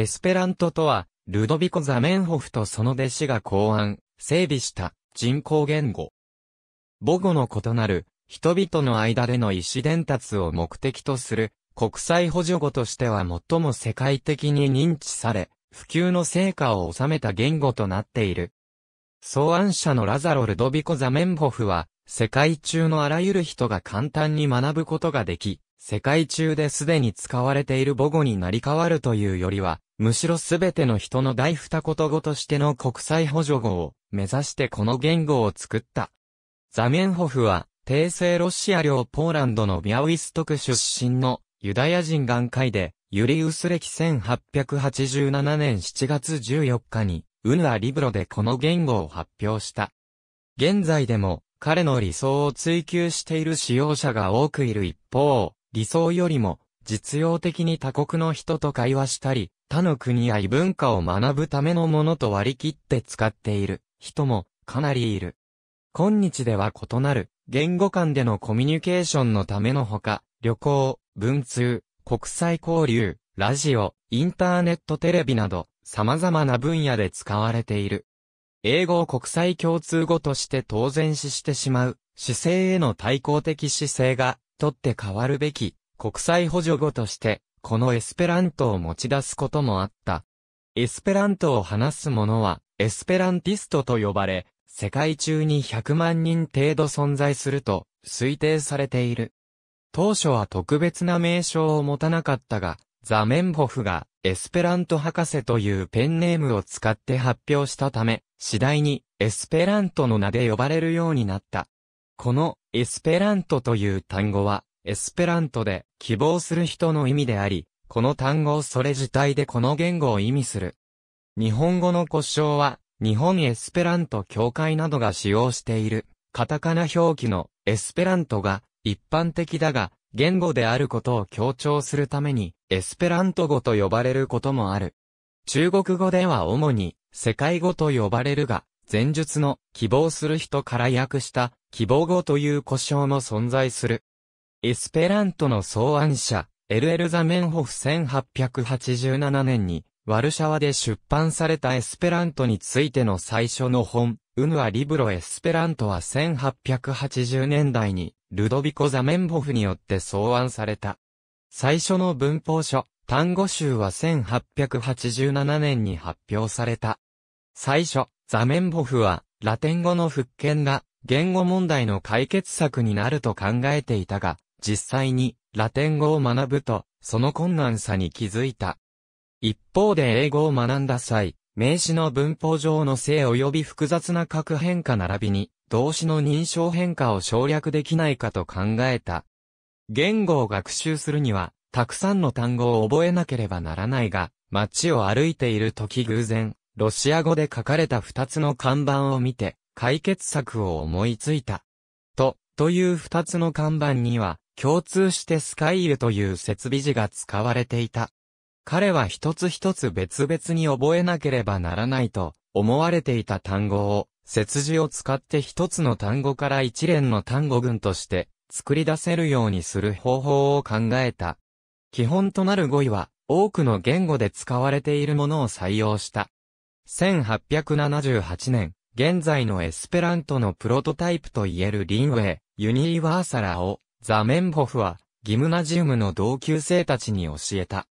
エスペラントとは、ルドビコ・ザメンホフとその弟子が考案、整備した人工言語。母語の異なる、人々の間での意思伝達を目的とする、国際補助語としては最も世界的に認知され、普及の成果を収めた言語となっている。草案者のラザロ・ルドビコ・ザメンホフは、世界中のあらゆる人が簡単に学ぶことができ、世界中ですでに使われている母語になり変わるというよりは、むしろすべての人の大二言語としての国際補助語を目指してこの言語を作った。ザメンホフは、帝政ロシア領ポーランドのビャウィストク出身のユダヤ人眼科医で、ユリウス歴1887年7月14日に、ウヌア・リブロでこの言語を発表した。現在でも、彼の理想を追求している使用者が多くいる一方、理想よりも実用的に他国の人と会話したり、他の国や異文化を学ぶためのものと割り切って使っている人もかなりいる。今日では異なる言語間でのコミュニケーションのためのほか、旅行、文通、国際交流、ラジオ、インターネットテレビなど様々な分野で使われている。英語を国際共通語として当然視してしまう、姿勢への対抗的姿勢が、とって変わるべき、国際補助語として、このエスペラントを持ち出すこともあった。エスペラントを話す者は、エスペランティストと呼ばれ、世界中に100万人程度存在すると推定されている。当初は特別な名称を持たなかったが、ザメンホフがエスペラント博士というペンネームを使って発表したため、次第にエスペラントの名で呼ばれるようになった。このエスペラントという単語は、エスペラントで希望する人の意味であり、この単語それ自体でこの言語を意味する。日本語の故障は、日本エスペラント協会などが使用している、カタカナ表記のエスペラントが一般的だが、言語であることを強調するために、エスペラント語と呼ばれることもある。中国語では主に、世界語と呼ばれるが、前述の希望する人から訳した希望語という故障も存在する。エスペラントの草案者、エルエル・ザメンホフ1887年に、ワルシャワで出版されたエスペラントについての最初の本、ウヌア・リブロ・エスペラントは1880年代に、ルドビコ・ザメンボフによって草案された。最初の文法書、単語集は1887年に発表された。最初、ザメンボフは、ラテン語の復権が、言語問題の解決策になると考えていたが、実際に、ラテン語を学ぶと、その困難さに気づいた。一方で英語を学んだ際、名詞の文法上の性及び複雑な核変化並びに、動詞の認証変化を省略できないかと考えた。言語を学習するには、たくさんの単語を覚えなければならないが、街を歩いている時偶然、ロシア語で書かれた二つの看板を見て、解決策を思いついた。と、という二つの看板には、共通してスカイユという設備字が使われていた。彼は一つ一つ別々に覚えなければならないと思われていた単語を、節字を使って一つの単語から一連の単語群として作り出せるようにする方法を考えた。基本となる語彙は多くの言語で使われているものを採用した。1878年、現在のエスペラントのプロトタイプといえるリンウェイ、ユニーワーサラをザ・メンホフはギムナジウムの同級生たちに教えた。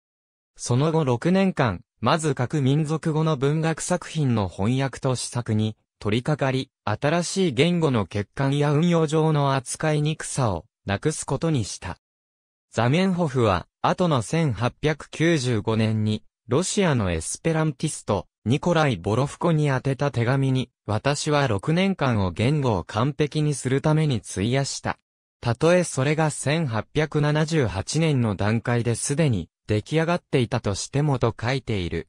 その後6年間、まず各民族語の文学作品の翻訳と試作に取り掛かり、新しい言語の欠陥や運用上の扱いにくさをなくすことにした。ザメンホフは、後の1895年に、ロシアのエスペランティスト、ニコライ・ボロフコに宛てた手紙に、私は6年間を言語を完璧にするために費やした。たとえそれが1878年の段階ですでに出来上がっていたとしてもと書いている。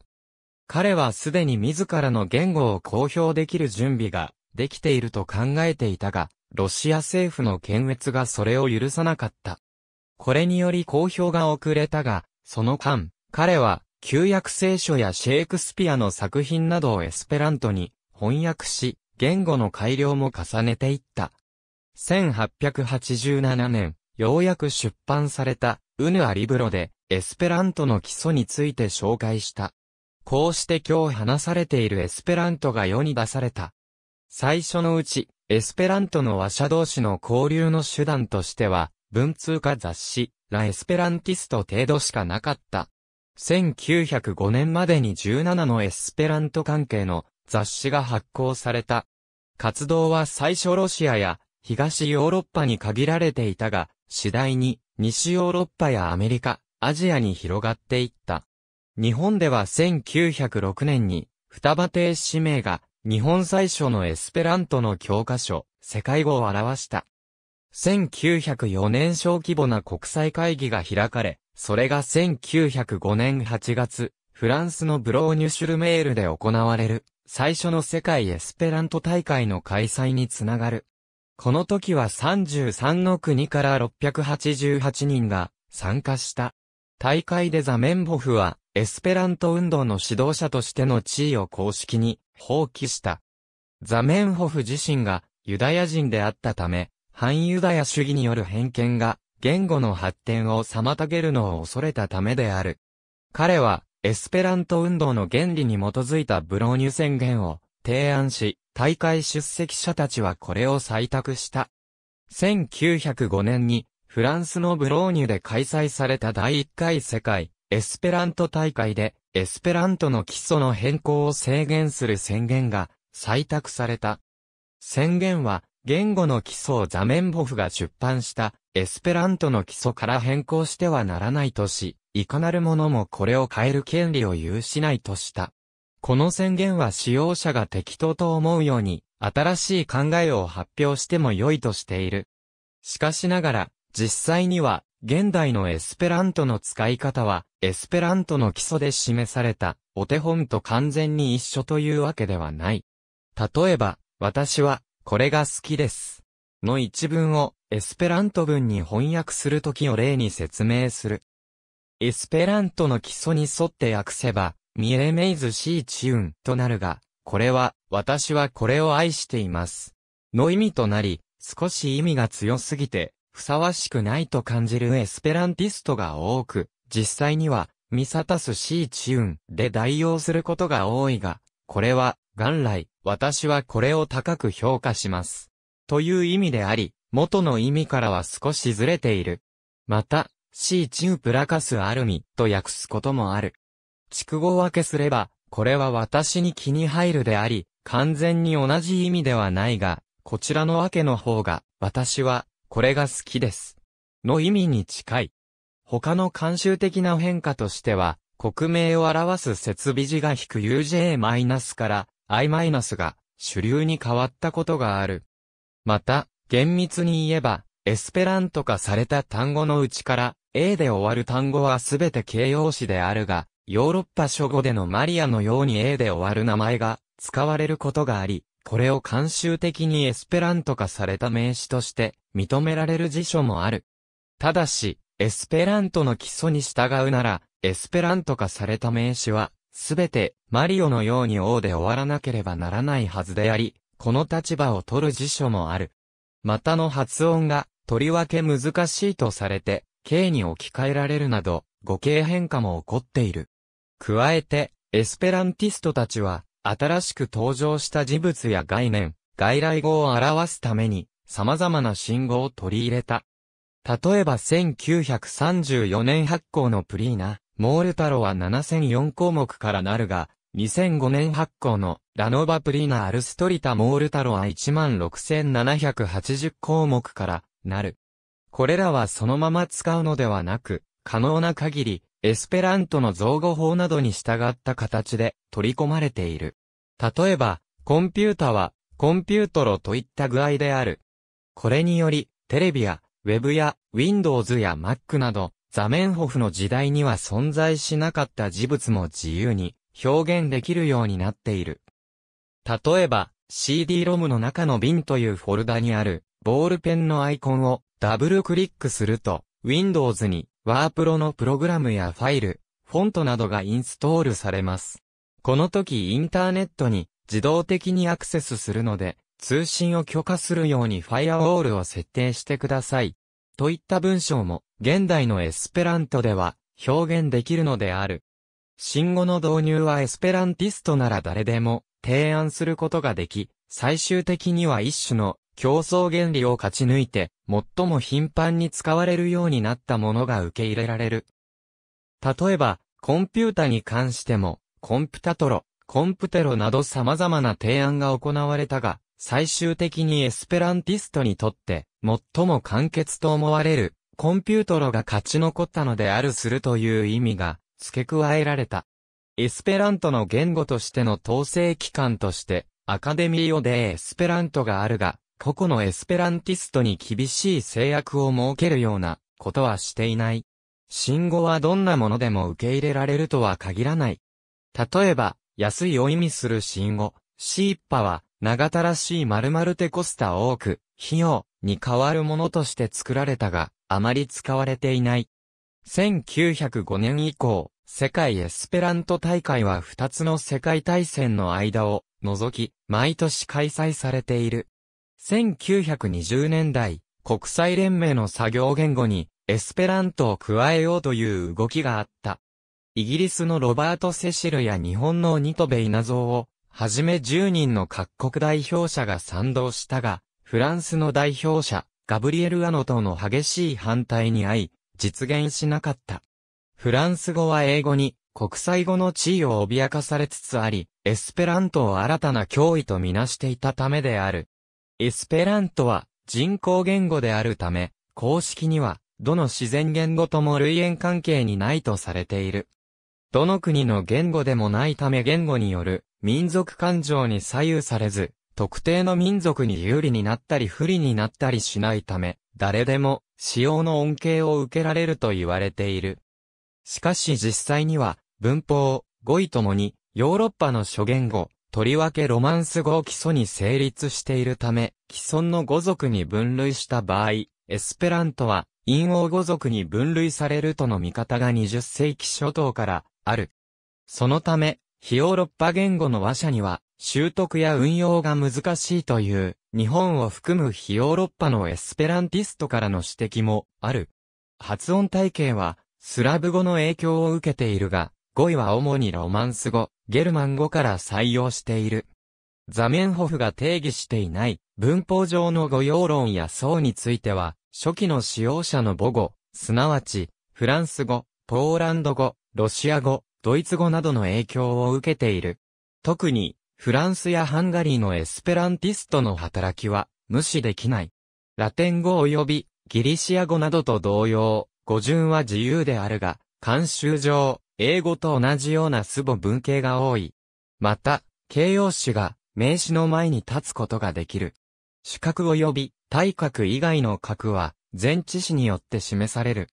彼はすでに自らの言語を公表できる準備ができていると考えていたが、ロシア政府の検閲がそれを許さなかった。これにより公表が遅れたが、その間、彼は旧約聖書やシェイクスピアの作品などをエスペラントに翻訳し、言語の改良も重ねていった。1887年、ようやく出版された、ウヌアリブロで、エスペラントの基礎について紹介した。こうして今日話されているエスペラントが世に出された。最初のうち、エスペラントの話者同士の交流の手段としては、文通化雑誌、ラ・エスペランティスト程度しかなかった。1905年までに17のエスペラント関係の雑誌が発行された。活動は最初ロシアや東ヨーロッパに限られていたが、次第に西ヨーロッパやアメリカ、アジアに広がっていった。日本では1906年に、双葉亭氏名が、日本最初のエスペラントの教科書、世界語を表した。1904年小規模な国際会議が開かれ、それが1905年8月、フランスのブローニュシュルメールで行われる、最初の世界エスペラント大会の開催につながる。この時は33の国から688人が参加した。大会でザメンボフは、エスペラント運動の指導者としての地位を公式に放棄した。ザメンホフ自身がユダヤ人であったため、反ユダヤ主義による偏見が言語の発展を妨げるのを恐れたためである。彼はエスペラント運動の原理に基づいたブローニュ宣言を提案し、大会出席者たちはこれを採択した。1905年にフランスのブローニュで開催された第1回世界エスペラント大会で、エスペラントの基礎の変更を制限する宣言が採択された。宣言は、言語の基礎をザメンボフが出版したエスペラントの基礎から変更してはならないとし、いかなるものもこれを変える権利を有しないとした。この宣言は使用者が適当と思うように、新しい考えを発表しても良いとしている。しかしながら、実際には、現代のエスペラントの使い方は、エスペラントの基礎で示された、お手本と完全に一緒というわけではない。例えば、私は、これが好きです。の一文を、エスペラント文に翻訳するときを例に説明する。エスペラントの基礎に沿って訳せば、ミレメイズシーチューンとなるが、これは、私はこれを愛しています。の意味となり、少し意味が強すぎて、ふさわしくないと感じるエスペランティストが多く、実際には、ミサタスシーチューンで代用することが多いが、これは、元来、私はこれを高く評価します。という意味であり、元の意味からは少しずれている。また、シーチュープラカスアルミと訳すこともある。畜語分けすれば、これは私に気に入るであり、完全に同じ意味ではないが、こちらの訳の方が、私は、これが好きです。の意味に近い。他の慣習的な変化としては、国名を表す設備字が引く UJ- から I- が主流に変わったことがある。また、厳密に言えば、エスペラント化された単語のうちから、A で終わる単語はすべて形容詞であるが、ヨーロッパ諸語でのマリアのように A で終わる名前が使われることがあり、これを慣習的にエスペラント化された名詞として認められる辞書もある。ただし、エスペラントの基礎に従うなら、エスペラント化された名詞は、すべてマリオのように王で終わらなければならないはずであり、この立場を取る辞書もある。またの発音が、とりわけ難しいとされて、形に置き換えられるなど、語形変化も起こっている。加えて、エスペランティストたちは、新しく登場した事物や概念、外来語を表すために、様々な信号を取り入れた。例えば1934年発行のプリーナ、モールタロは7004項目からなるが、2005年発行のラノバプリーナアルストリタモールタロは16780項目からなる。これらはそのまま使うのではなく、可能な限りエスペラントの造語法などに従った形で取り込まれている。例えば、コンピュータは、コンピュートロといった具合である。これにより、テレビや、ウェブや、Windows や Mac など、ザメンホフの時代には存在しなかった事物も自由に表現できるようになっている。例えば、CD-ROM の中の瓶というフォルダにある、ボールペンのアイコンをダブルクリックすると、Windows にワープロのプログラムやファイル、フォントなどがインストールされます。この時インターネットに自動的にアクセスするので、通信を許可するようにファイアウォールを設定してください。といった文章も、現代のエスペラントでは表現できるのである。新語の導入はエスペランティストなら誰でも提案することができ、最終的には一種の競争原理を勝ち抜いて、最も頻繁に使われるようになったものが受け入れられる。例えば、コンピュータに関しても、コンプタトロ、コンプテロなど様々な提案が行われたが、最終的にエスペランティストにとって、最も簡潔と思われる、コンピュートロが勝ち残ったのであるするという意味が、付け加えられた。エスペラントの言語としての統制機関として、アカデミーオでエスペラントがあるが、個々のエスペランティストに厳しい制約を設けるようなことはしていない。信号はどんなものでも受け入れられるとは限らない。例えば、安いを意味する信号、シーッパは、長たらしい〇〇テコスタ多く、費用に変わるものとして作られたが、あまり使われていない。1905年以降、世界エスペラント大会は2つの世界大戦の間を除き、毎年開催されている。1920年代、国際連盟の作業言語にエスペラントを加えようという動きがあった。イギリスのロバート・セシルや日本のニトベイナゾウを、はじめ10人の各国代表者が賛同したが、フランスの代表者、ガブリエル・アノトの激しい反対に遭い、実現しなかった。フランス語は英語に国際語の地位を脅かされつつあり、エスペラントを新たな脅威とみなしていたためである。エスペラントは人工言語であるため、公式には、どの自然言語とも類縁関係にないとされている。どの国の言語でもないため言語による民族感情に左右されず、特定の民族に有利になったり不利になったりしないため、誰でも使用の恩恵を受けられると言われている。しかし実際には、文法、語彙ともに、ヨーロッパの諸言語、とりわけロマンス語を基礎に成立しているため、既存の語族に分類した場合、エスペラントは、陰王語族に分類されるとの見方が20世紀初頭からある。そのため、非ヨーロッパ言語の話者には、習得や運用が難しいという、日本を含む非ヨーロッパのエスペランティストからの指摘もある。発音体系は、スラブ語の影響を受けているが、語彙は主にロマンス語、ゲルマン語から採用している。ザメンホフが定義していない文法上の語用論や層については、初期の使用者の母語、すなわち、フランス語、ポーランド語、ロシア語、ドイツ語などの影響を受けている。特に、フランスやハンガリーのエスペランティストの働きは無視できない。ラテン語及びギリシア語などと同様、語順は自由であるが、慣習上、英語と同じような素母文型が多い。また、形容詞が名詞の前に立つことができる。主格及び対角以外の角は前置詞によって示される。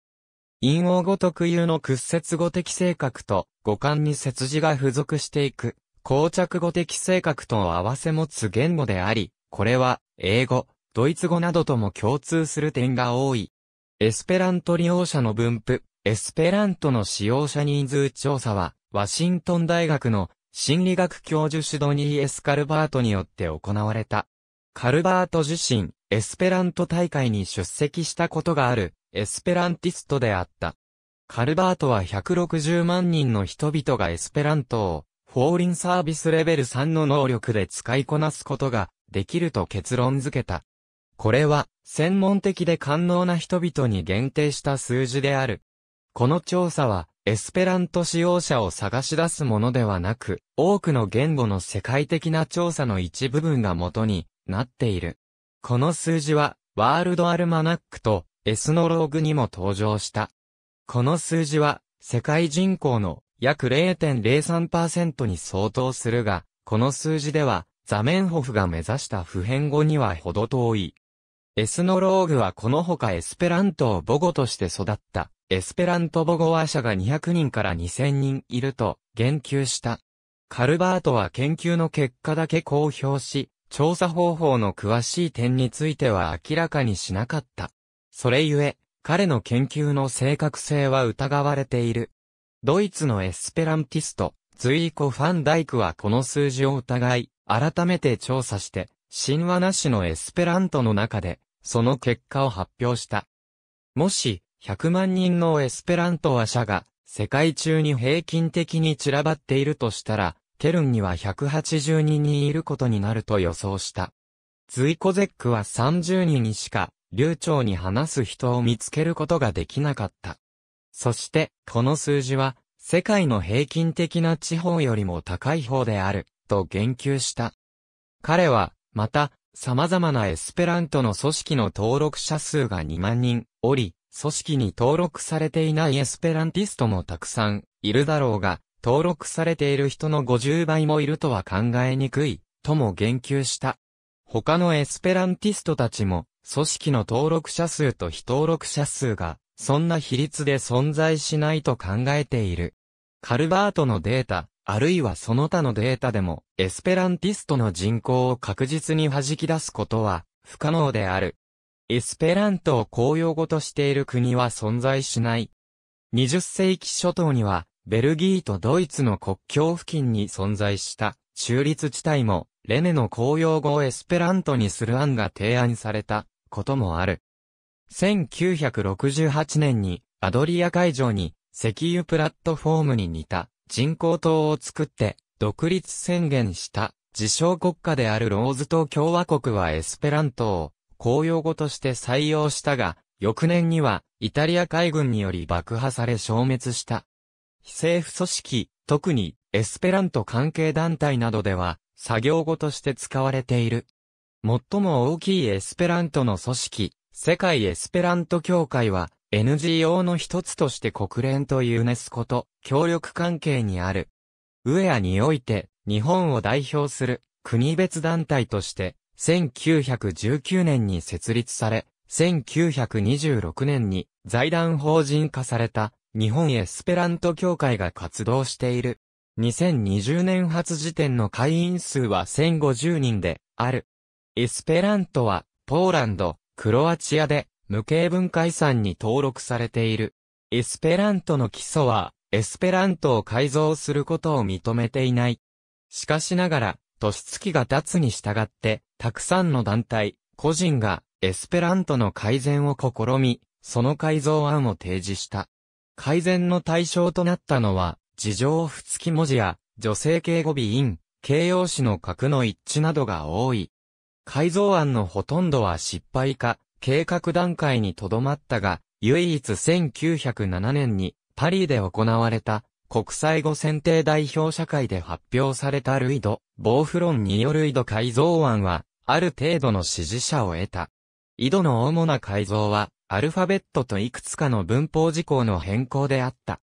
陰王語特有の屈折語的性格と語感に接字が付属していく、膠着語的性格と合わせ持つ言語であり、これは英語、ドイツ語などとも共通する点が多い。エスペラント利用者の分布、エスペラントの使用者人数調査は、ワシントン大学の心理学教授シドニー・エス・カルバートによって行われた。カルバート自身、エスペラント大会に出席したことがある、エスペランティストであった。カルバートは160万人の人々がエスペラントを、フォーリンサービスレベル3の能力で使いこなすことができると結論付けた。これは、専門的で官能な人々に限定した数字である。この調査は、エスペラント使用者を探し出すものではなく、多くの言語の世界的な調査の一部分が元になっている。この数字は、ワールドアルマナックとエスノローグにも登場した。この数字は、世界人口の約0.03%に相当するが、この数字では、ザメンホフが目指した普遍語にはほど遠い。エスノローグはこのほかエスペラントを母語として育ったエスペラント母語話者が200人から2000人いると言及した。カルバートは研究の結果だけ公表し、調査方法の詳しい点については明らかにしなかった。それゆえ、彼の研究の正確性は疑われている。ドイツのエスペランティスト、ズイーコ・ファンダイクはこの数字を疑い、改めて調査して、神話なしのエスペラントの中で、その結果を発表した。もし、100万人のエスペラント話者が世界中に平均的に散らばっているとしたら、ケルンには182人いることになると予想した。ズイコゼックは30人にしか流暢に話す人を見つけることができなかった。そして、この数字は、世界の平均的な地方よりも高い方である、と言及した。彼は、また、様々なエスペラントの組織の登録者数が2万人おり、組織に登録されていないエスペランティストもたくさんいるだろうが、登録されている人の50倍もいるとは考えにくい、とも言及した。他のエスペランティストたちも、組織の登録者数と非登録者数が、そんな比率で存在しないと考えている。カルバートのデータ、あるいはその他のデータでも、エスペランティストの人口を確実に弾き出すことは、不可能である。エスペラントを公用語としている国は存在しない。20世紀初頭には、ベルギーとドイツの国境付近に存在した中立地帯も、レネの公用語をエスペラントにする案が提案されたこともある。1968年にアドリア海上に石油プラットフォームに似た人工島を作って独立宣言した自称国家であるローズ島共和国はエスペラントを公用語として採用したが、翌年にはイタリア海軍により爆破され消滅した。非政府組織、特にエスペラント関係団体などでは作業語として使われている。最も大きいエスペラントの組織、世界エスペラント協会は NGO の一つとして国連とユネスコと協力関係にある。ウェアにおいて日本を代表する国別団体として1919年に設立され、1926年に財団法人化された日本エスペラント協会が活動している。2020年発時点の会員数は1050人である。エスペラントはポーランド、クロアチアで無形文化遺産に登録されている。エスペラントの基礎はエスペラントを改造することを認めていない。しかしながら、年月が経つに従って、たくさんの団体、個人がエスペラントの改善を試み、その改造案を提示した。改善の対象となったのは、事情付き文字や、女性敬語尾印、形容詞の格の一致などが多い。改造案のほとんどは失敗か、計画段階にとどまったが、唯一1907年にパリで行われた国際語選定代表社会で発表されたルイド、ボーフロンによるイド改造案はある程度の支持者を得た。井戸の主な改造は、アルファベットといくつかの文法事項の変更であった。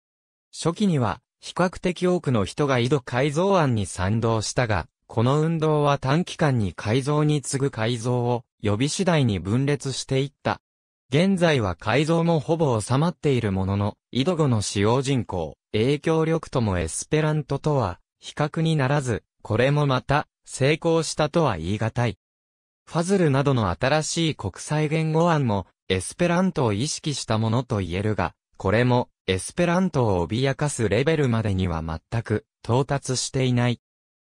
初期には、比較的多くの人が井戸改造案に賛同したが、この運動は短期間に改造に次ぐ改造を予備次第に分裂していった。現在は改造もほぼ収まっているものの、井戸語の使用人口、影響力ともエスペラントとは比較にならず、これもまた成功したとは言い難い。ファズルなどの新しい国際言語案も、エスペラントを意識したものと言えるが、これも、エスペラントを脅かすレベルまでには全く、到達していない。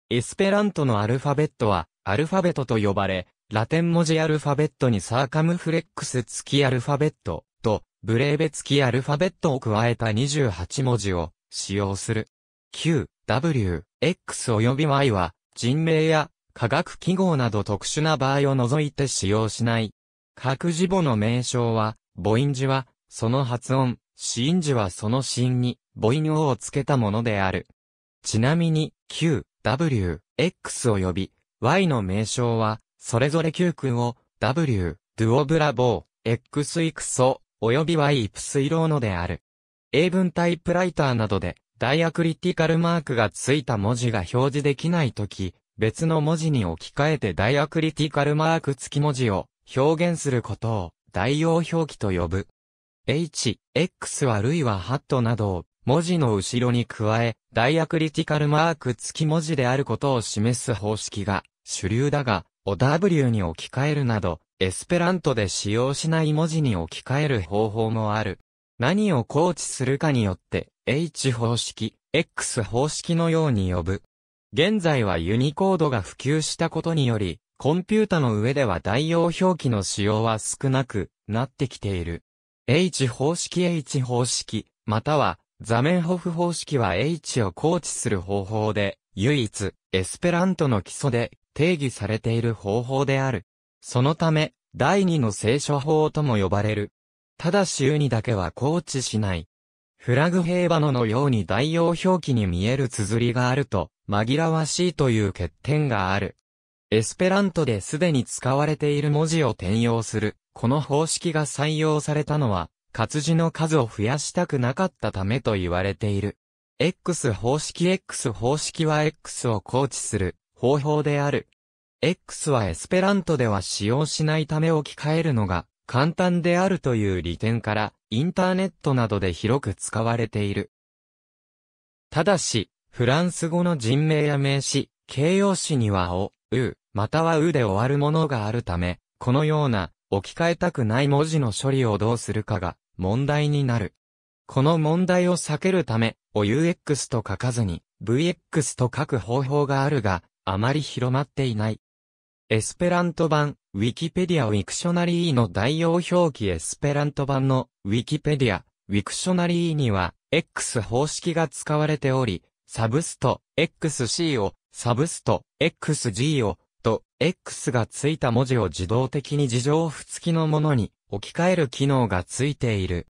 エスペラントのアルファベットは、アルファベットと呼ばれ、ラテン文字アルファベットにサーカムフレックス付きアルファベットと、ブレーベ付きアルファベットを加えた28文字を使用する。Q、W、X 及び Y は、人名や化学記号など特殊な場合を除いて使用しない。各字母の名称は、母音字は、その発音、死音字はその死音に、母音をつけたものである。ちなみに、Q、W、X 及び、Y の名称は、それぞれ Q 君を、W、ドゥオブラボー、X イクソ、及び Y イプスイローノである。英文タイプライターなどで、ダイアクリティカルマークがついた文字が表示できないとき、別の文字に置き換えてダイアクリティカルマーク付き文字を表現することを代用表記と呼ぶ。h, x あるいはハットなどを文字の後ろに加え、ダイアクリティカルマーク付き文字であることを示す方式が主流だが、OW に置き換えるなど、エスペラントで使用しない文字に置き換える方法もある。何を構築するかによって、H 方式、X 方式のように呼ぶ。現在はユニコードが普及したことにより、コンピュータの上では代用表記の使用は少なくなってきている。H 方式 H 方式、または座面ホフ方式は H を構築する方法で、唯一、エスペラントの基礎で定義されている方法である。そのため、第二の聖書法とも呼ばれる。ただし、u にだけは構築しない。フラグヘーバノのように代用表記に見える綴りがあると、紛らわしいという欠点がある。エスペラントですでに使われている文字を転用する、この方式が採用されたのは、活字の数を増やしたくなかったためと言われている。X 方式 X 方式は X を構築する方法である。X はエスペラントでは使用しないため置き換えるのが簡単であるという利点から、インターネットなどで広く使われている。ただし、フランス語の人名や名詞、形容詞にはお、う、またはうで終わるものがあるため、このような置き換えたくない文字の処理をどうするかが問題になる。この問題を避けるため、お UX と書かずに VX と書く方法があるが、あまり広まっていない。エスペラント版、ウィキペディア・ウィクショナリーの代用表記エスペラント版の、ウィキペディア、ウィクショナリーには、X 方式が使われており、サブスト、XC を、サブスト、XG を、と、X がついた文字を自動的に事情付付きのものに置き換える機能がついている。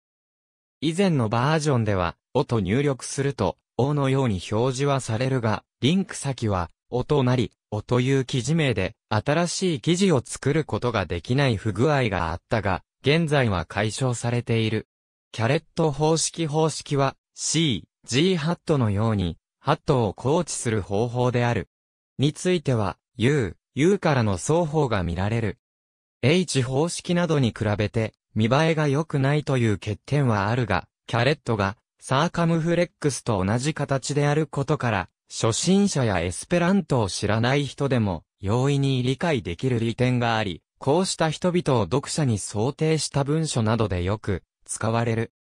以前のバージョンでは、O と入力すると、O のように表示はされるが、リンク先はおとなり、おという記事名で、新しい記事を作ることができない不具合があったが、現在は解消されている。キャレット方式方式は、C、G ハットのように、ハットを構置する方法である。については、U、U からの双方が見られる。H 方式などに比べて、見栄えが良くないという欠点はあるが、キャレットが、サーカムフレックスと同じ形であることから、初心者やエスペラントを知らない人でも容易に理解できる利点があり、こうした人々を読者に想定した文書などでよく使われる。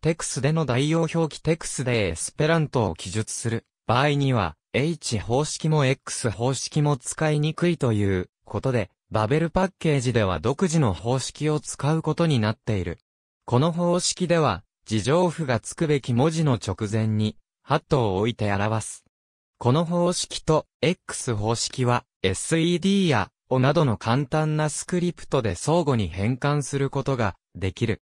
テクスでの代用表記テクスでエスペラントを記述する場合には、H 方式も X 方式も使いにくいということで、バベルパッケージでは独自の方式を使うことになっている。この方式では、事情符がつくべき文字の直前に、ハットを置いて表す。この方式と X 方式は SED や O などの簡単なスクリプトで相互に変換することができる。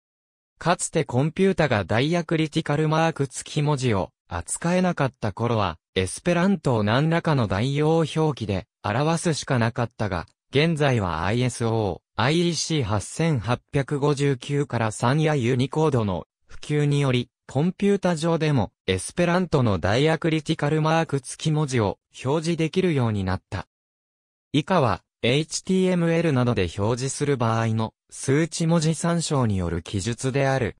かつてコンピュータがダイアクリティカルマーク付き文字を扱えなかった頃は、エスペラントを何らかの代用表記で表すしかなかったが、現在は ISO、IEC 8859から3やユニコードの普及により、コンピュータ上でも、エスペラントのダイアクリティカルマーク付き文字を表示できるようになった。以下は、HTML などで表示する場合の数値文字参照による記述である。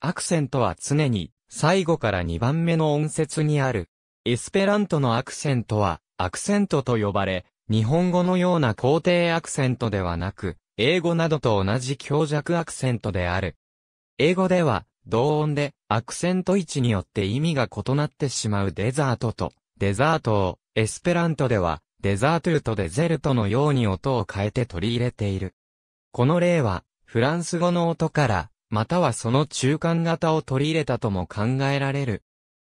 アクセントは常に最後から2番目の音節にある。エスペラントのアクセントはアクセントと呼ばれ、日本語のような肯定アクセントではなく、英語などと同じ強弱アクセントである。英語では同音でアクセント位置によって意味が異なってしまうデザートとデザートをエスペラントではデザートゥーとデゼルトのように音を変えて取り入れている。この例はフランス語の音からまたはその中間型を取り入れたとも考えられる。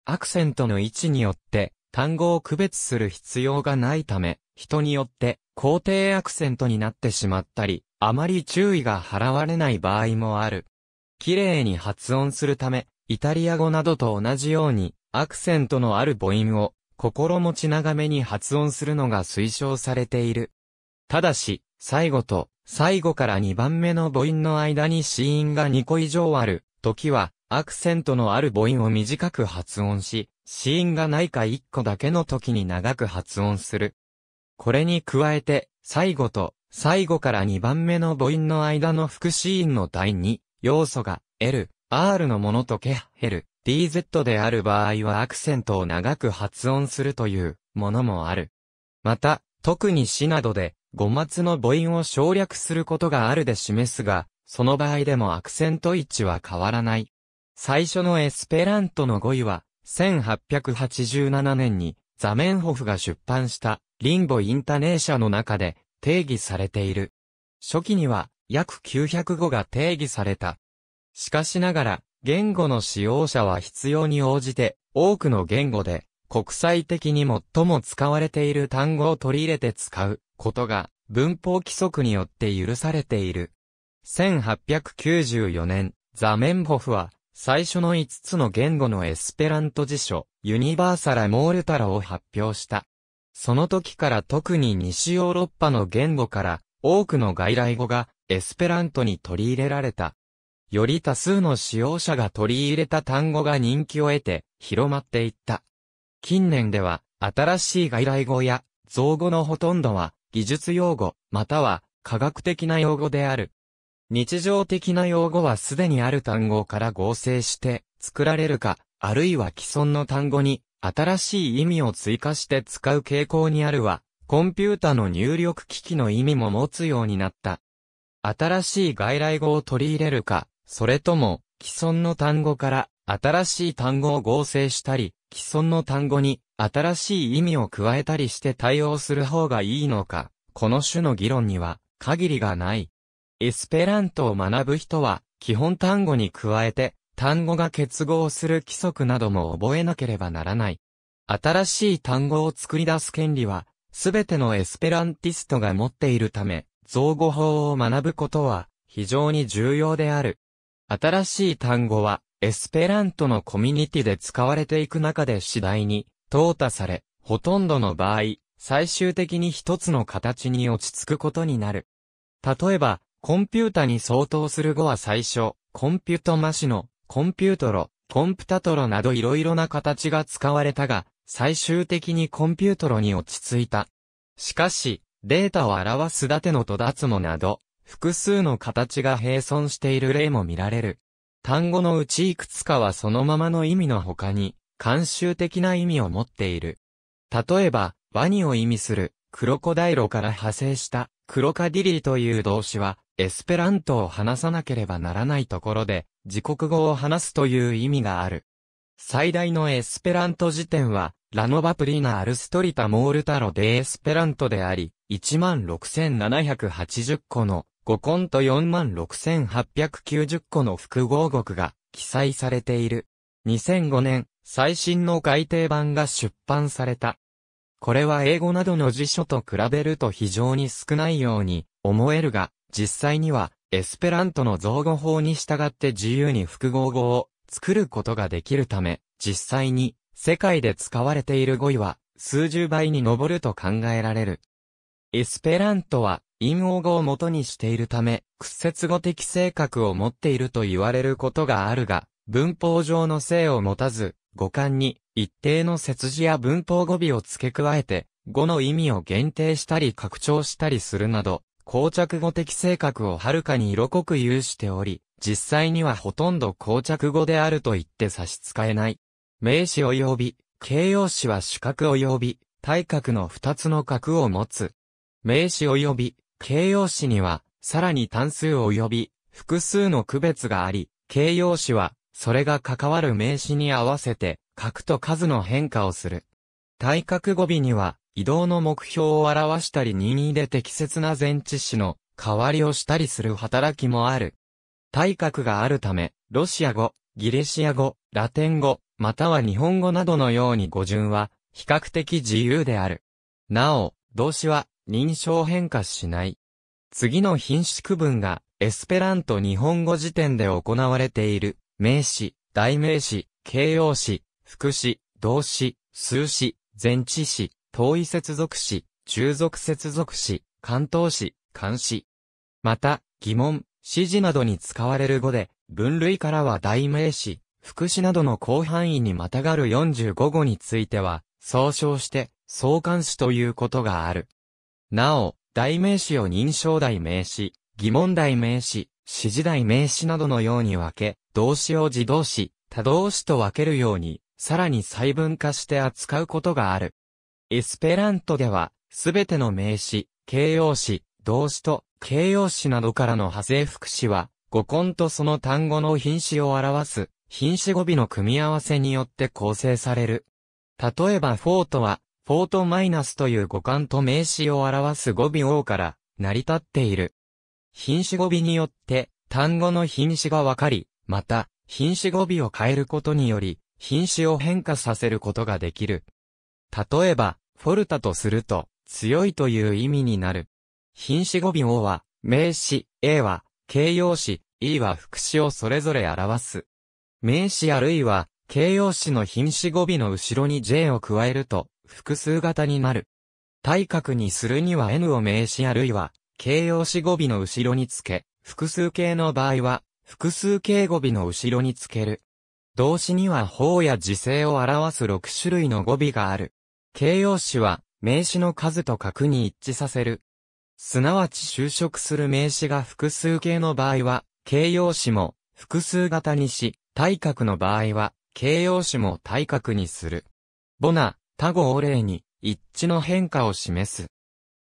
アクセントの位置によって単語を区別する必要がないため、人によって肯定アクセントになってしまったり、あまり注意が払われない場合もある。綺麗に発音するため、イタリア語などと同じように、アクセントのある母音を、心持ち長めに発音するのが推奨されている。ただし、最後と、最後から2番目の母音の間に子音が2個以上ある、時は、アクセントのある母音を短く発音し、子音がないか1個だけの時に長く発音する。これに加えて、最後と、最後から2番目の母音の間の副子音の第2、要素が L、R のものとケヘル、DZ である場合はアクセントを長く発音するというものもある。また、特に詩などで語末の母音を省略することがあるで示すが、その場合でもアクセント位置は変わらない。最初のエスペラントの語彙は、1887年にザメンホフが出版したリンボ・インタネーシャの中で定義されている。初期には約900語が定義された。しかしながら、言語の使用者は必要に応じて、多くの言語で、国際的に最も使われている単語を取り入れて使うことが、文法規則によって許されている。1894年、ザメンホフは、最初の5つの言語のエスペラント辞書、ユニバーサラ・モールタラを発表した。その時から特に西ヨーロッパの言語から、多くの外来語がエスペラントに取り入れられた。より多数の使用者が取り入れた単語が人気を得て広まっていった。近年では新しい外来語や造語のほとんどは技術用語または科学的な用語である。日常的な用語はすでにある単語から合成して作られるか、あるいは既存の単語に新しい意味を追加して使う傾向にあるは、コンピュータの入力機器の意味も持つようになった。新しい外来語を取り入れるか、それとも、既存の単語から新しい単語を合成したり、既存の単語に新しい意味を加えたりして対応する方がいいのか、この種の議論には限りがない。エスペラントを学ぶ人は、基本単語に加えて、単語が結合する規則なども覚えなければならない。新しい単語を作り出す権利は、すべてのエスペランティストが持っているため、造語法を学ぶことは非常に重要である。新しい単語はエスペラントのコミュニティで使われていく中で次第に淘汰され、ほとんどの場合、最終的に一つの形に落ち着くことになる。例えば、コンピュータに相当する語は最初、コンピュートマシの、コンピュートロ、コンプタトロなど色々な形が使われたが、最終的にコンピュートロに落ち着いた。しかし、データを表すだてのと脱もなど、複数の形が並存している例も見られる。単語のうちいくつかはそのままの意味の他に、慣習的な意味を持っている。例えば、ワニを意味する、クロコダイロから派生した、クロカディリーという動詞は、エスペラントを話さなければならないところで、自国語を話すという意味がある。最大のエスペラント辞典は、ラノバプリナ・アルストリタ・モールタロ・デ・エスペラントであり、16,780個の五根と46,890個の複合国が記載されている。2005年、最新の改訂版が出版された。これは英語などの辞書と比べると非常に少ないように思えるが、実際にはエスペラントの造語法に従って自由に複合語を作ることができるため、実際に世界で使われている語彙は数十倍に上ると考えられる。エスペラントは、陰王語を元にしているため、屈折語的性格を持っていると言われることがあるが、文法上の性を持たず、語感に、一定の節字や文法語尾を付け加えて、語の意味を限定したり拡張したりするなど、膠着語的性格をはるかに色濃く有しており、実際にはほとんど膠着語であると言って差し支えない。名詞及び、形容詞は主格及び、対角の二つの角を持つ。名詞及び形容詞には、さらに単数及び複数の区別があり、形容詞は、それが関わる名詞に合わせて、格と数の変化をする。対角語尾には、移動の目標を表したり任意で適切な前置詞の代わりをしたりする働きもある。対角があるため、ロシア語、ギリシア語、ラテン語、または日本語などのように語順は、比較的自由である。なお、動詞は、認証変化しない。次の品種区分が、エスペラント日本語辞典で行われている、名詞、代名詞、形容詞、副詞、動詞、数詞、前置詞、遠い接続詞、中属接続詞、関東詞、関詞。また、疑問、指示などに使われる語で、分類からは代名詞、副詞などの広範囲にまたがる45語については、総称して、相関詞ということがある。なお、代名詞を認証代名詞、疑問代名詞、指示代名詞などのように分け、動詞を自動詞、他動詞と分けるように、さらに細分化して扱うことがある。エスペラントでは、すべての名詞、形容詞、動詞と形容詞などからの派生副詞は、語根とその単語の品詞を表す、品詞語尾の組み合わせによって構成される。例えばフォートは、フォートマイナスという語感と名詞を表す語尾王から成り立っている。品詞語尾によって単語の品詞がわかり、また品詞語尾を変えることにより品詞を変化させることができる。例えば、フォルタとすると強いという意味になる。品詞語尾王は名詞、A は形容詞、E は副詞をそれぞれ表す。名詞あるいは形容詞の品詞語尾の後ろに J を加えると、複数型になる。対角にするには n を名詞あるいは、形容詞語尾の後ろにつけ、複数形の場合は、複数形語尾の後ろにつける。動詞には方や時性を表す6種類の語尾がある。形容詞は、名詞の数と格に一致させる。すなわち就職する名詞が複数形の場合は、形容詞も複数型にし、対角の場合は、形容詞も対角にする。ボナ、他語を例に、一致の変化を示す。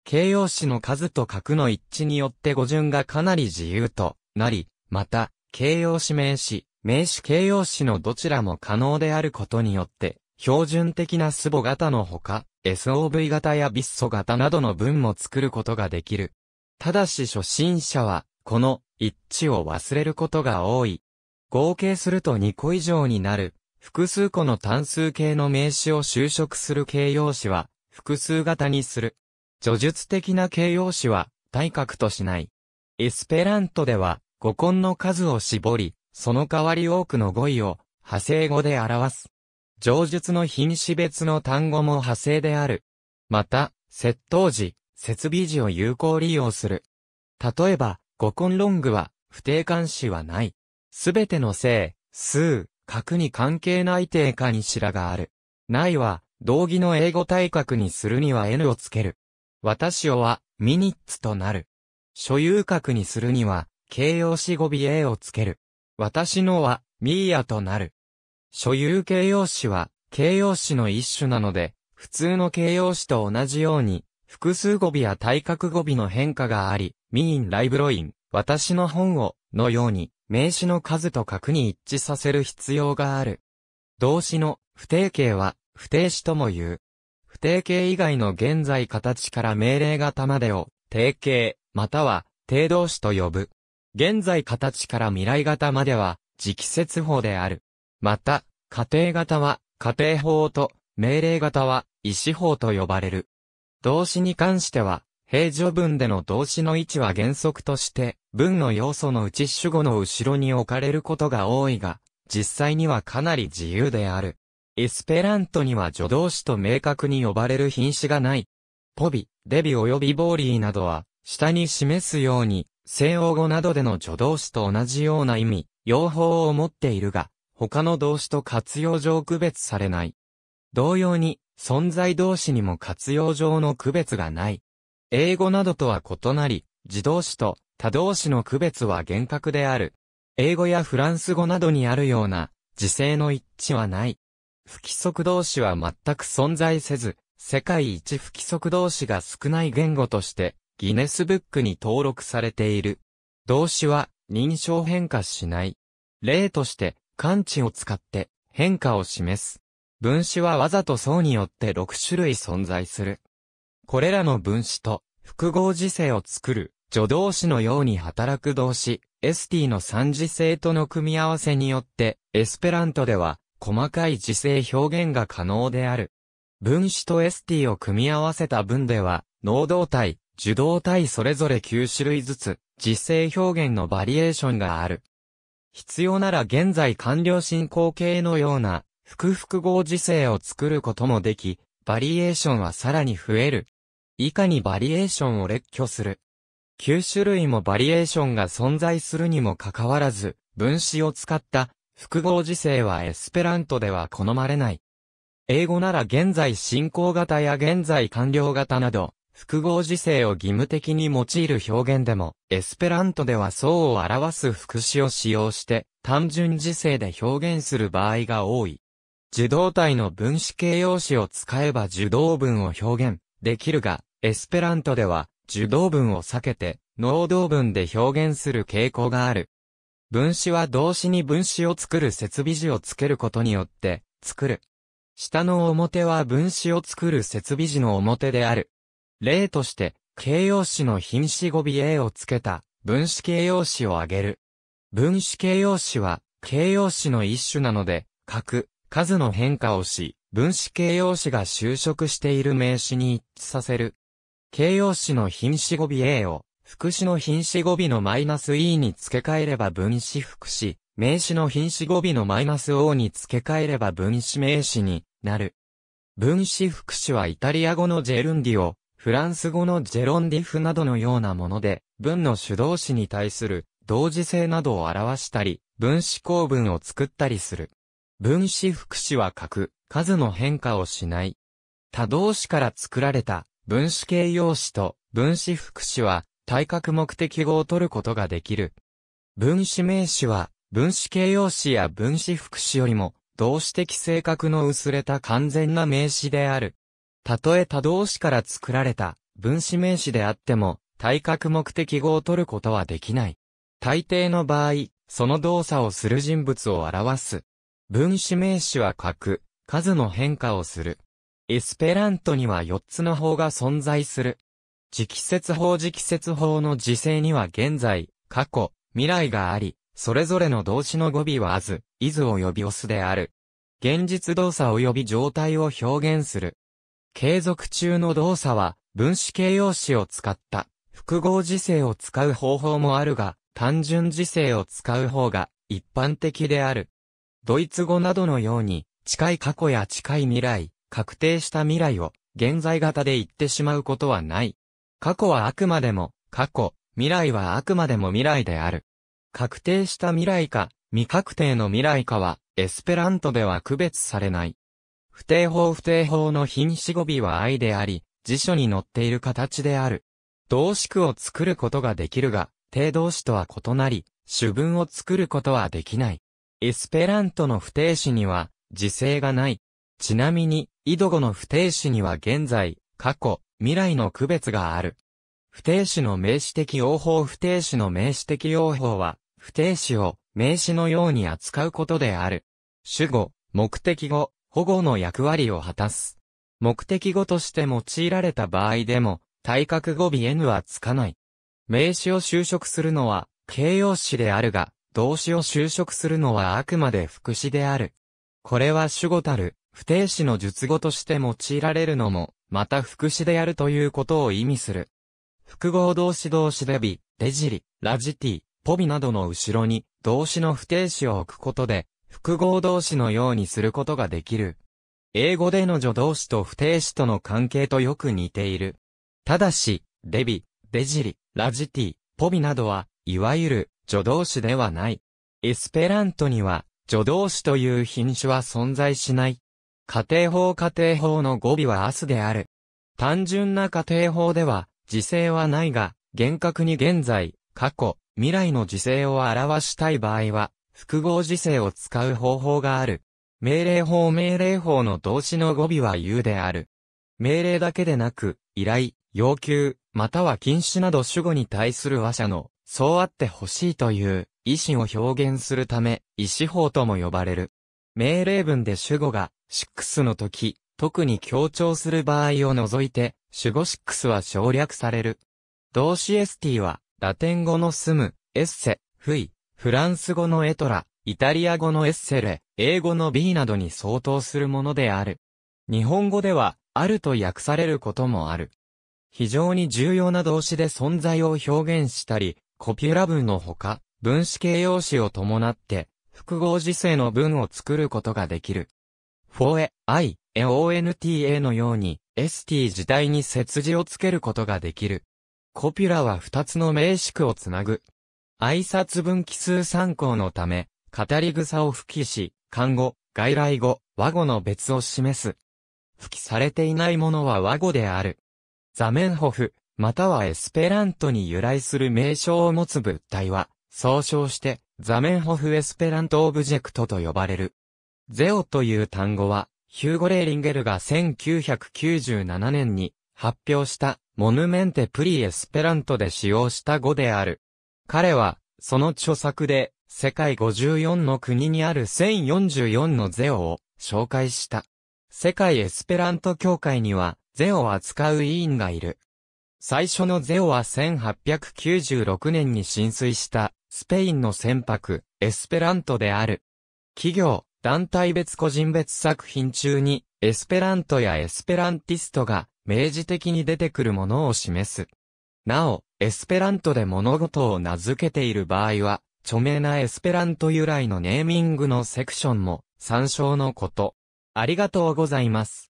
形容詞の数と格の一致によって語順がかなり自由となり、また、形容詞名詞、名詞形容詞のどちらも可能であることによって、標準的なスボ型のほか、SOV 型やビッソ型などの文も作ることができる。ただし初心者は、この一致を忘れることが多い。合計すると2個以上になる複数個の単数形の名詞を修飾する形容詞は、複数型にする。叙述的な形容詞は、対角としない。エスペラントでは、語根の数を絞り、その代わり多くの語彙を、派生語で表す。上述の品詞別の単語も派生である。また、接頭時、設備時を有効利用する。例えば、語根ロングは、不定冠詞はない。すべての性、数、格に関係ない定下にしらがある。ないは、同義の英語対格にするには n をつける。私をは、ミニッツとなる。所有格にするには、形容詞語尾 a をつける。私のは、ミーヤとなる。所有形容詞は、形容詞の一種なので、普通の形容詞と同じように、複数語尾や対角語尾の変化があり、ミーン・ライブロイン、私の本を、のように、名詞の数と格に一致させる必要がある。動詞の不定形は不定詞とも言う。不定形以外の現在形から命令型までを定形、または定動詞と呼ぶ。現在形から未来型までは直接法である。また、家庭型は家庭法と命令型は意思法と呼ばれる。動詞に関しては、平常文での動詞の位置は原則として文の要素のうち主語の後ろに置かれることが多いが、実際にはかなり自由である。エスペラントには助動詞と明確に呼ばれる品詞がない。ポビ、デビ及びボーリーなどは、下に示すように、西欧語などでの助動詞と同じような意味、用法を持っているが、他の動詞と活用上区別されない。同様に、存在動詞にも活用上の区別がない。英語などとは異なり、自動詞と他動詞の区別は厳格である。英語やフランス語などにあるような、時制の一致はない。不規則動詞は全く存在せず、世界一不規則動詞が少ない言語として、ギネスブックに登録されている。動詞は認証変化しない。例として、感知を使って変化を示す。分子はわざと層によって6種類存在する。これらの分子と複合時制を作る助動詞のように働く動詞、st の三次性との組み合わせによって、エスペラントでは、細かい時制表現が可能である。分子と st を組み合わせた文では、能動体、受動体それぞれ9種類ずつ、時制表現のバリエーションがある。必要なら現在完了進行形のような、複複合時制を作ることもでき、バリエーションはさらに増える。以下にバリエーションを列挙する。9種類もバリエーションが存在するにもかかわらず、分子を使った複合時制はエスペラントでは好まれない。英語なら現在進行型や現在完了型など、複合時制を義務的に用いる表現でも、エスペラントでは層を表す副詞を使用して、単純時制で表現する場合が多い。受動体の分子形容詞を使えば受動文を表現できるが、エスペラントでは、受動文を避けて、能動文で表現する傾向がある。分子は動詞に分子を作る設備字をつけることによって、作る。下の表は分子を作る設備字の表である。例として、形容詞の品詞語尾 A をつけた分子形容詞を挙げる。分子形容詞は形容詞の一種なので、格、数の変化をし、分子形容詞が修飾している名詞に一致させる形容詞の品詞語尾 A を、副詞の品詞語尾のマイナス E に付け替えれば分詞副詞、名詞の品詞語尾のマイナス O に付け替えれば分詞名詞になる。分詞副詞はイタリア語のジェルンディオ、フランス語のジェロンディフなどのようなもので、文の主動詞に対する同時性などを表したり、分子構文を作ったりする。分子副詞は書く、数の変化をしない。多動詞から作られた分子形容詞と分子副詞は対角目的語を取ることができる。分子名詞は分子形容詞や分子副詞よりも動詞的性格の薄れた完全な名詞である。たとえ他動詞から作られた分子名詞であっても対角目的語を取ることはできない。大抵の場合、その動作をする人物を表す。分子名詞はく、数の変化をする。エスペラントには4つの法が存在する。磁気節法磁気節法の時世には現在、過去、未来があり、それぞれの動詞の語尾はあず is 及び o すである。現実動作及び状態を表現する。継続中の動作は分子形容詞を使った複合時世を使う方法もあるが、単純時世を使う方が一般的である。ドイツ語などのように近い過去や近い未来、確定した未来を現在型で言ってしまうことはない。過去はあくまでも過去、未来はあくまでも未来である。確定した未来か、未確定の未来かは、エスペラントでは区別されない。不定法不定法の品詞語尾は愛であり、辞書に載っている形である。動詞句を作ることができるが、定動詞とは異なり、主文を作ることはできない。エスペラントの不定詞には、時制がない。ちなみに、井戸語の不定詞には現在、過去、未来の区別がある。不定詞の名詞的用法不定詞の名詞的用法は、不定詞を名詞のように扱うことである。主語、目的語、保護の役割を果たす。目的語として用いられた場合でも、対角語尾 n はつかない。名詞を修飾するのは、形容詞であるが、動詞を修飾するのはあくまで副詞である。これは主語たる、不定詞の述語として用いられるのも、また副詞であるということを意味する。複合動詞同士でビ、デジリ、ラジティ、ポビなどの後ろに動詞の不定詞を置くことで、複合動詞のようにすることができる。英語での助動詞と不定詞との関係とよく似ている。ただし、デビ、デジリ、ラジティ、ポビなどは、いわゆる助動詞ではない。エスペラントには、助動詞という品種は存在しない。家庭法家庭法の語尾は明日である。単純な家庭法では、時制はないが、厳格に現在、過去、未来の時制を表したい場合は、複合時制を使う方法がある。命令法命令法の動詞の語尾は U である。命令だけでなく、依頼、要求、または禁止など主語に対する話者の、そうあってほしいという意思を表現するため、意思法とも呼ばれる。命令文で主語が6の時、特に強調する場合を除いて、主語6は省略される。動詞エスティは、ラテン語のスム、エッセ、フイ、フランス語のエトラ、イタリア語のエッセレ、英語の B などに相当するものである。日本語では、あると訳されることもある。非常に重要な動詞で存在を表現したり、コピュラ文のほか、分子形容詞を伴って、複合時世の文を作ることができる。エ a i エ o n t a のように ST 自体に接字をつけることができる。コピュラは2つの名詞句をつなぐ。挨拶分岐数参考のため、語り草を吹きし、漢語、外来語、和語の別を示す。吹きされていないものは和語である。ザメンホフ、またはエスペラントに由来する名称を持つ物体は、総称して、ザメンホフエスペラントオブジェクトと呼ばれる。ゼオという単語は、ヒューゴ・レーリンゲルが1997年に発表したモヌメンテ・プリ・エスペラントで使用した語である。彼は、その著作で、世界54の国にある1044のゼオを紹介した。世界エスペラント協会には、ゼオを扱う委員がいる。最初のゼオは1896年に浸水した、スペインの船舶、エスペラントである。企業、団体別個人別作品中に、エスペラントやエスペランティストが、明示的に出てくるものを示す。なお、エスペラントで物事を名付けている場合は、著名なエスペラント由来のネーミングのセクションも参照のこと。ありがとうございます。